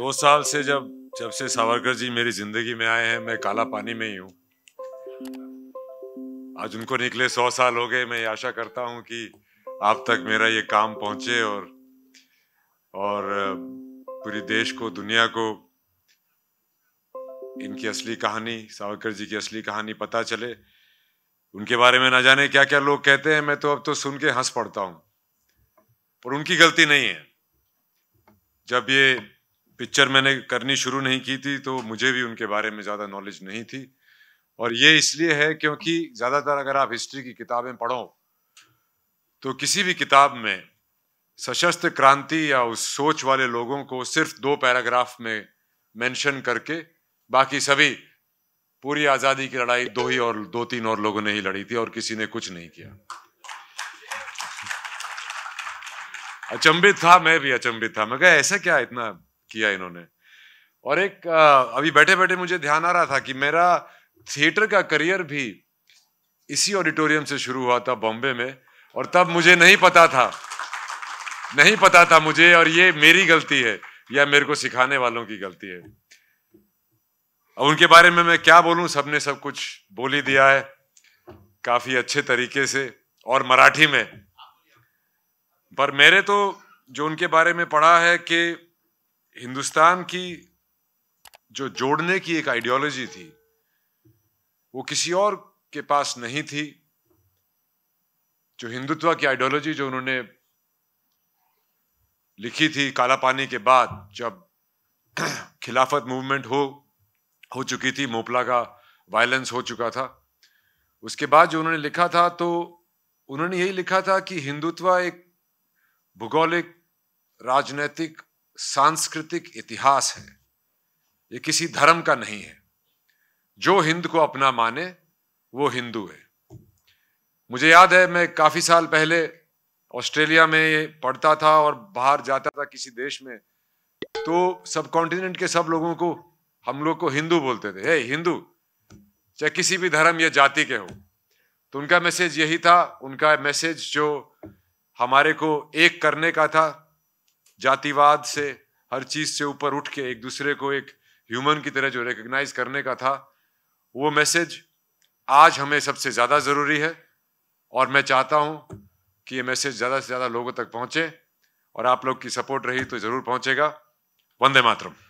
दो साल से जब जब से सावरकर जी मेरी जिंदगी में आए हैं मैं काला पानी में ही हूँ आज उनको निकले सौ साल हो गए मैं आशा करता हूँ कि आप तक मेरा ये काम पहुँचे और और पूरी देश को दुनिया को इनकी असली कहानी सावरकर जी की असली कहानी पता चले उनके बारे में ना जाने क्या क्या लोग कहते हैं मैं तो अब तो सुन के हंस पड़ता हूँ पर उनकी गलती नहीं है जब ये पिक्चर मैंने करनी शुरू नहीं की थी तो मुझे भी उनके बारे में ज़्यादा नॉलेज नहीं थी और ये इसलिए है क्योंकि ज़्यादातर अगर आप हिस्ट्री की किताबें पढ़ो तो किसी भी किताब में सशस्त्र क्रांति या उस सोच वाले लोगों को सिर्फ दो पैराग्राफ में मेंशन करके बाकी सभी पूरी आज़ादी की लड़ाई दो ही और दो तीन और लोगों ने ही लड़ी थी और किसी ने कुछ नहीं किया अचंभित था मैं भी अचंभित था मैं क्या ऐसा क्या इतना किया इन्होंने और एक अभी बैठे बैठे मुझे ध्यान आ रहा था कि मेरा थिएटर का करियर भी इसी ऑडिटोरियम से शुरू हुआ था बॉम्बे में और तब मुझे नहीं पता था नहीं पता था मुझे और ये मेरी गलती है या मेरे को सिखाने वालों की गलती है अब उनके बारे में मैं क्या बोलूं सबने सब कुछ बोल ही दिया है काफी अच्छे तरीके से और मराठी में पर मेरे तो जो उनके बारे में पढ़ा है कि हिंदुस्तान की जो जोड़ने की एक आइडियोलॉजी थी वो किसी और के पास नहीं थी जो हिंदुत्व की आइडियोलॉजी जो उन्होंने लिखी थी काला पानी के बाद जब खिलाफत मूवमेंट हो हो चुकी थी मोपला का वायलेंस हो चुका था उसके बाद जो उन्होंने लिखा था तो उन्होंने यही लिखा था कि हिंदुत्व एक भूगोलिक राजनैतिक सांस्कृतिक इतिहास है ये किसी धर्म का नहीं है जो हिंद को अपना माने वो हिंदू है मुझे याद है मैं काफ़ी साल पहले ऑस्ट्रेलिया में पढ़ता था और बाहर जाता था किसी देश में तो सब कॉन्टिनेंट के सब लोगों को हम लोग को हिंदू बोलते थे हे हिंदू चाहे किसी भी धर्म या जाति के हो तो उनका मैसेज यही था उनका मैसेज जो हमारे को एक करने का था जातिवाद से हर चीज़ से ऊपर उठ के एक दूसरे को एक ह्यूमन की तरह जो रिकग्नाइज करने का था वो मैसेज आज हमें सबसे ज़्यादा ज़रूरी है और मैं चाहता हूँ कि ये मैसेज ज़्यादा से ज़्यादा लोगों तक पहुँचे और आप लोग की सपोर्ट रही तो ज़रूर पहुँचेगा वंदे मातरम